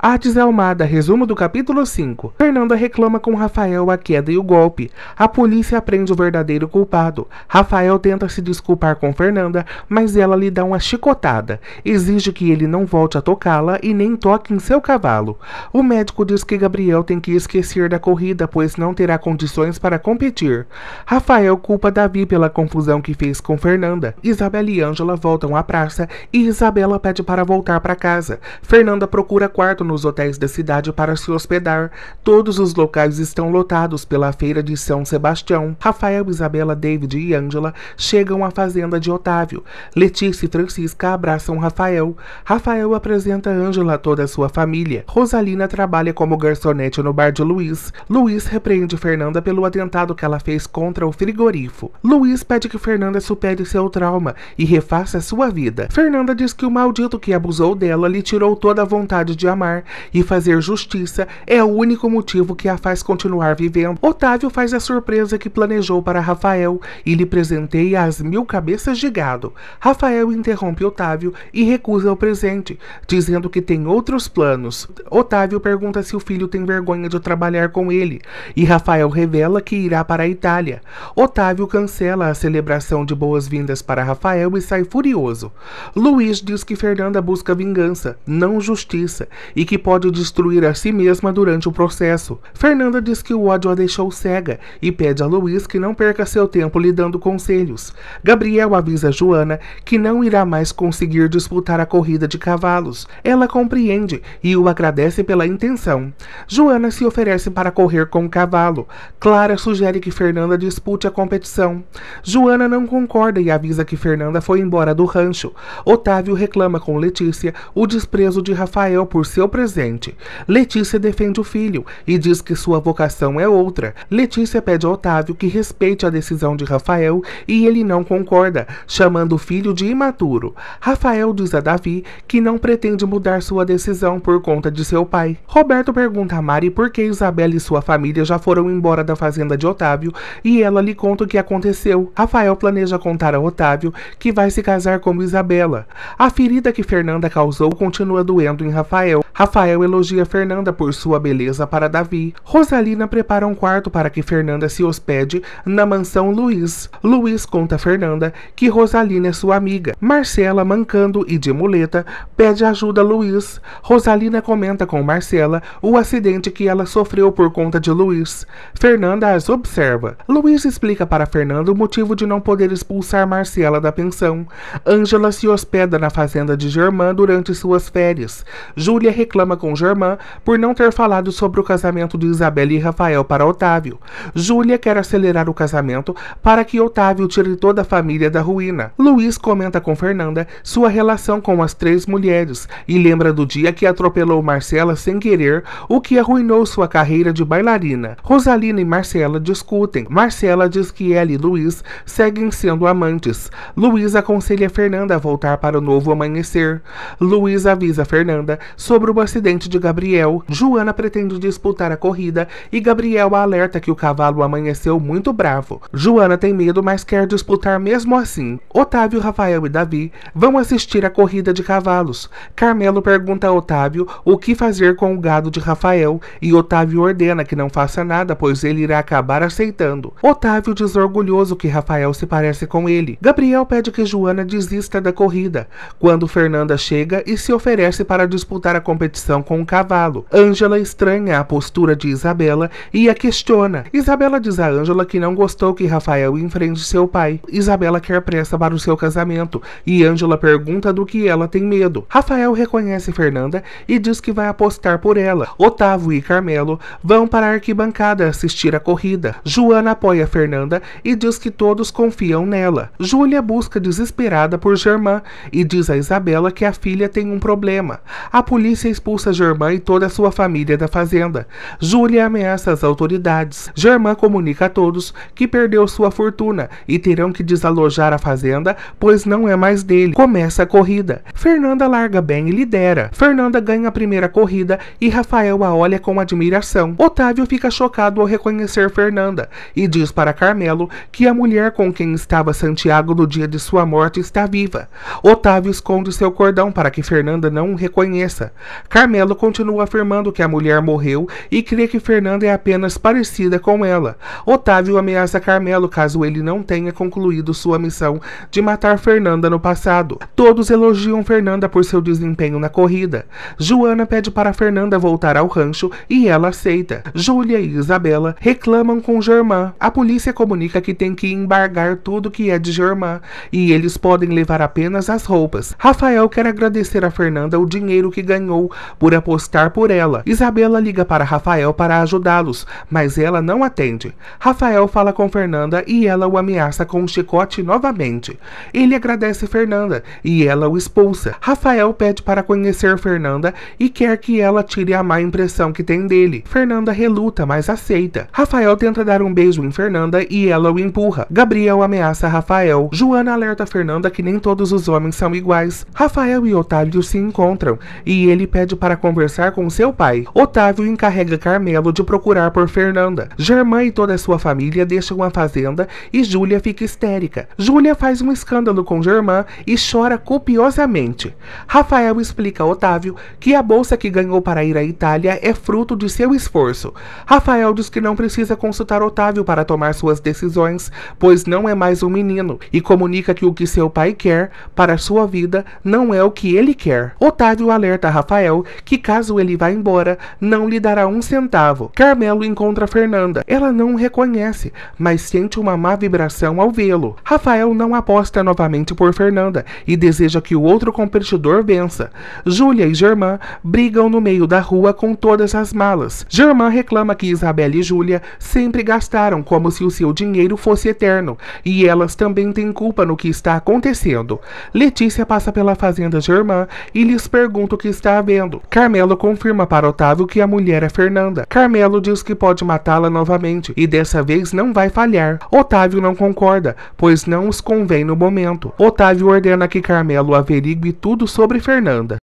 Artes Almada, resumo do capítulo 5. Fernanda reclama com Rafael a queda e o golpe. A polícia aprende o verdadeiro culpado. Rafael tenta se desculpar com Fernanda, mas ela lhe dá uma chicotada. Exige que ele não volte a tocá-la e nem toque em seu cavalo. O médico diz que Gabriel tem que esquecer da corrida, pois não terá condições para competir. Rafael culpa Davi pela confusão que fez com Fernanda. Isabela e Ângela voltam à praça e Isabela pede para voltar para casa. Fernanda procura quarto nos hotéis da cidade para se hospedar. Todos os locais estão lotados pela feira de São Sebastião. Rafael, Isabela, David e Ângela chegam à fazenda de Otávio. Letícia e Francisca abraçam Rafael. Rafael apresenta Ângela a toda a sua família. Rosalina trabalha como garçonete no bar de Luiz. Luiz repreende Fernanda pelo atentado que ela fez contra o frigorífico. Luiz pede que Fernanda supere seu trauma e refaça sua vida. Fernanda diz que o maldito que abusou dela lhe tirou toda a vontade de amar amar e fazer justiça é o único motivo que a faz continuar vivendo. Otávio faz a surpresa que planejou para Rafael e lhe presenteia as mil cabeças de gado. Rafael interrompe Otávio e recusa o presente, dizendo que tem outros planos. Otávio pergunta se o filho tem vergonha de trabalhar com ele e Rafael revela que irá para a Itália. Otávio cancela a celebração de boas-vindas para Rafael e sai furioso. Luiz diz que Fernanda busca vingança, não justiça, e que pode destruir a si mesma durante o processo. Fernanda diz que o ódio a deixou cega e pede a Luiz que não perca seu tempo lhe dando conselhos. Gabriel avisa Joana que não irá mais conseguir disputar a corrida de cavalos. Ela compreende e o agradece pela intenção. Joana se oferece para correr com o cavalo. Clara sugere que Fernanda dispute a competição. Joana não concorda e avisa que Fernanda foi embora do rancho. Otávio reclama com Letícia o desprezo de Rafael por seu presente. Letícia defende o filho e diz que sua vocação é outra. Letícia pede a Otávio que respeite a decisão de Rafael e ele não concorda, chamando o filho de imaturo. Rafael diz a Davi que não pretende mudar sua decisão por conta de seu pai. Roberto pergunta a Mari por que Isabela e sua família já foram embora da fazenda de Otávio e ela lhe conta o que aconteceu. Rafael planeja contar a Otávio que vai se casar com Isabela. A ferida que Fernanda causou continua doendo em Rafael, Rafael elogia Fernanda por sua beleza para Davi. Rosalina prepara um quarto para que Fernanda se hospede na mansão Luiz. Luiz conta a Fernanda que Rosalina é sua amiga. Marcela, mancando e de muleta, pede ajuda a Luiz. Rosalina comenta com Marcela o acidente que ela sofreu por conta de Luiz. Fernanda as observa. Luiz explica para Fernanda o motivo de não poder expulsar Marcela da pensão. Ângela se hospeda na fazenda de Germã durante suas férias. Júlia reclama com Germain por não ter falado sobre o casamento de Isabela e Rafael para Otávio. Júlia quer acelerar o casamento para que Otávio tire toda a família da ruína. Luiz comenta com Fernanda sua relação com as três mulheres e lembra do dia que atropelou Marcela sem querer, o que arruinou sua carreira de bailarina. Rosalina e Marcela discutem. Marcela diz que ela e Luiz seguem sendo amantes. Luiz aconselha Fernanda a voltar para o novo amanhecer. Luiz avisa Fernanda sobre o o acidente de Gabriel. Joana pretende disputar a corrida e Gabriel alerta que o cavalo amanheceu muito bravo. Joana tem medo, mas quer disputar mesmo assim. Otávio, Rafael e Davi vão assistir a corrida de cavalos. Carmelo pergunta a Otávio o que fazer com o gado de Rafael e Otávio ordena que não faça nada, pois ele irá acabar aceitando. Otávio diz orgulhoso que Rafael se parece com ele. Gabriel pede que Joana desista da corrida, quando Fernanda chega e se oferece para disputar a competição competição com o cavalo. Angela estranha a postura de Isabela e a questiona. Isabela diz a Angela que não gostou que Rafael enfrente seu pai. Isabela quer pressa para o seu casamento e Angela pergunta do que ela tem medo. Rafael reconhece Fernanda e diz que vai apostar por ela. Otávio e Carmelo vão para a arquibancada assistir a corrida. Joana apoia Fernanda e diz que todos confiam nela. Júlia busca desesperada por Germain e diz a Isabela que a filha tem um problema. A polícia expulsa Germain e toda a sua família da fazenda. Júlia ameaça as autoridades. Germain comunica a todos que perdeu sua fortuna e terão que desalojar a fazenda, pois não é mais dele. Começa a corrida. Fernanda larga bem e lidera. Fernanda ganha a primeira corrida e Rafael a olha com admiração. Otávio fica chocado ao reconhecer Fernanda e diz para Carmelo que a mulher com quem estava Santiago no dia de sua morte está viva. Otávio esconde seu cordão para que Fernanda não o reconheça. Carmelo continua afirmando que a mulher morreu e crê que Fernanda é apenas parecida com ela. Otávio ameaça Carmelo caso ele não tenha concluído sua missão de matar Fernanda no passado. Todos elogiam Fernanda por seu desempenho na corrida. Joana pede para Fernanda voltar ao rancho e ela aceita. Júlia e Isabela reclamam com Germain. A polícia comunica que tem que embargar tudo que é de Germain e eles podem levar apenas as roupas. Rafael quer agradecer a Fernanda o dinheiro que ganhou por apostar por ela. Isabela liga para Rafael para ajudá-los, mas ela não atende. Rafael fala com Fernanda e ela o ameaça com um chicote novamente. Ele agradece Fernanda e ela o expulsa. Rafael pede para conhecer Fernanda e quer que ela tire a má impressão que tem dele. Fernanda reluta, mas aceita. Rafael tenta dar um beijo em Fernanda e ela o empurra. Gabriel ameaça Rafael. Joana alerta Fernanda que nem todos os homens são iguais. Rafael e Otávio se encontram e ele pede pede para conversar com seu pai. Otávio encarrega Carmelo de procurar por Fernanda. Germã e toda a sua família deixam a fazenda e Júlia fica histérica. Júlia faz um escândalo com Germã e chora copiosamente. Rafael explica a Otávio que a bolsa que ganhou para ir à Itália é fruto de seu esforço. Rafael diz que não precisa consultar Otávio para tomar suas decisões, pois não é mais um menino, e comunica que o que seu pai quer para sua vida não é o que ele quer. Otávio alerta Rafael que, caso ele vá embora, não lhe dará um centavo. Carmelo encontra Fernanda. Ela não o reconhece, mas sente uma má vibração ao vê-lo. Rafael não aposta novamente por Fernanda e deseja que o outro competidor vença. Júlia e Germain brigam no meio da rua com todas as malas. Germain reclama que Isabela e Júlia sempre gastaram como se o seu dinheiro fosse eterno e elas também têm culpa no que está acontecendo. Letícia passa pela fazenda Germain e lhes pergunta o que está havendo morrendo. Carmelo confirma para Otávio que a mulher é Fernanda. Carmelo diz que pode matá-la novamente e dessa vez não vai falhar. Otávio não concorda, pois não os convém no momento. Otávio ordena que Carmelo averigue tudo sobre Fernanda.